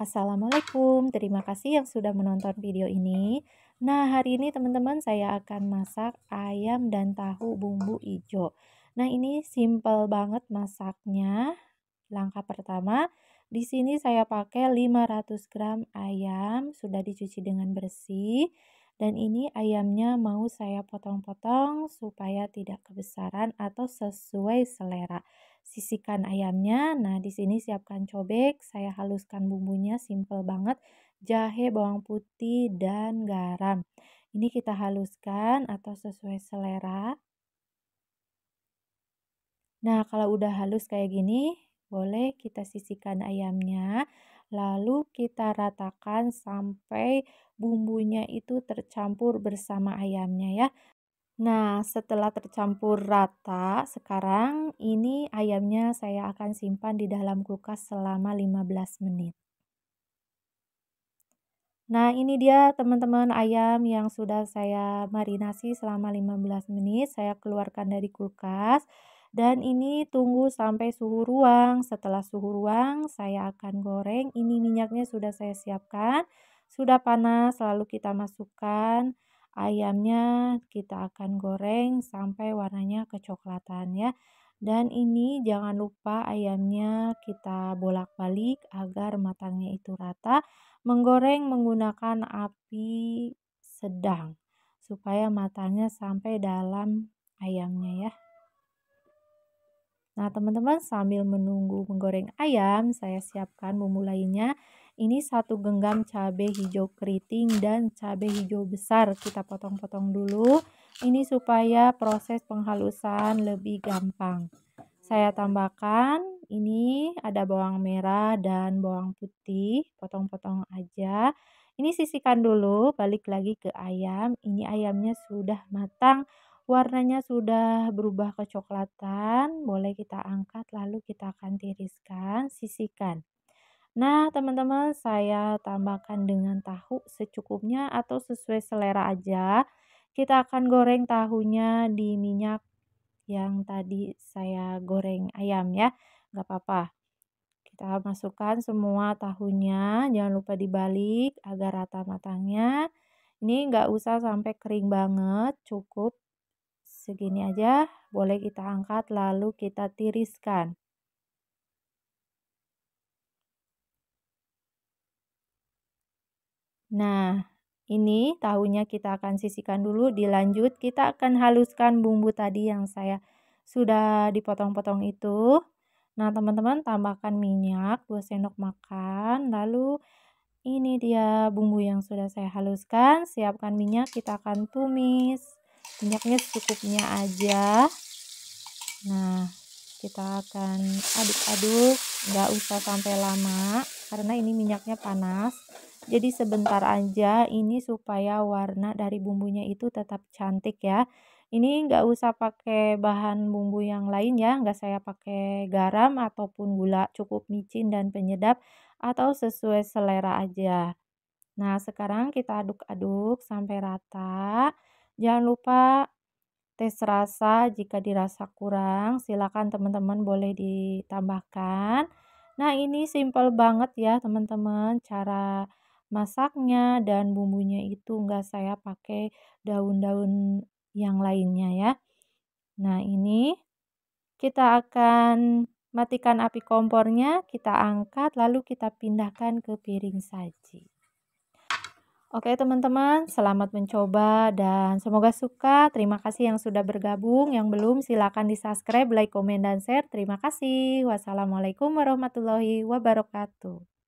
Assalamualaikum, terima kasih yang sudah menonton video ini. Nah, hari ini teman-teman saya akan masak ayam dan tahu bumbu hijau. Nah, ini simple banget masaknya. Langkah pertama, di sini saya pakai 500 gram ayam, sudah dicuci dengan bersih. Dan ini ayamnya mau saya potong-potong supaya tidak kebesaran atau sesuai selera sisihkan ayamnya. Nah, di sini siapkan cobek, saya haluskan bumbunya simple banget, jahe, bawang putih dan garam. Ini kita haluskan atau sesuai selera. Nah, kalau udah halus kayak gini, boleh kita sisihkan ayamnya. Lalu kita ratakan sampai bumbunya itu tercampur bersama ayamnya ya. Nah, setelah tercampur rata, sekarang ini ayamnya saya akan simpan di dalam kulkas selama 15 menit. Nah, ini dia teman-teman ayam yang sudah saya marinasi selama 15 menit, saya keluarkan dari kulkas. Dan ini tunggu sampai suhu ruang. Setelah suhu ruang, saya akan goreng. Ini minyaknya sudah saya siapkan, sudah panas, lalu kita masukkan Ayamnya kita akan goreng sampai warnanya kecoklatan ya. Dan ini jangan lupa ayamnya kita bolak-balik agar matangnya itu rata. Menggoreng menggunakan api sedang supaya matangnya sampai dalam ayamnya ya. Nah, teman-teman sambil menunggu menggoreng ayam, saya siapkan bumbu lainnya ini satu genggam cabe hijau keriting dan cabe hijau besar kita potong-potong dulu ini supaya proses penghalusan lebih gampang saya tambahkan ini ada bawang merah dan bawang putih potong-potong aja ini sisihkan dulu balik lagi ke ayam ini ayamnya sudah matang warnanya sudah berubah kecoklatan boleh kita angkat lalu kita akan tiriskan sisihkan Nah, teman-teman, saya tambahkan dengan tahu secukupnya atau sesuai selera aja. Kita akan goreng tahunya di minyak yang tadi saya goreng ayam ya. Gak apa-apa. Kita masukkan semua tahunya, jangan lupa dibalik agar rata matangnya. Ini nggak usah sampai kering banget, cukup segini aja. Boleh kita angkat lalu kita tiriskan. Nah, ini tahunya kita akan sisihkan dulu. Dilanjut, kita akan haluskan bumbu tadi yang saya sudah dipotong-potong itu. Nah, teman-teman tambahkan minyak 2 sendok makan. Lalu ini dia bumbu yang sudah saya haluskan. Siapkan minyak, kita akan tumis. Minyaknya secukupnya aja. Nah, kita akan aduk-aduk, nggak usah sampai lama karena ini minyaknya panas. Jadi sebentar aja ini supaya warna dari bumbunya itu tetap cantik ya. Ini nggak usah pakai bahan bumbu yang lain ya, nggak saya pakai garam ataupun gula, cukup micin dan penyedap atau sesuai selera aja. Nah sekarang kita aduk-aduk sampai rata. Jangan lupa tes rasa jika dirasa kurang silakan teman-teman boleh ditambahkan. Nah ini simple banget ya teman-teman cara masaknya dan bumbunya itu enggak saya pakai daun-daun yang lainnya ya. Nah, ini kita akan matikan api kompornya, kita angkat lalu kita pindahkan ke piring saji. Oke teman-teman, selamat mencoba dan semoga suka. Terima kasih yang sudah bergabung, yang belum silakan di subscribe, like, komen, dan share. Terima kasih. Wassalamualaikum warahmatullahi wabarakatuh.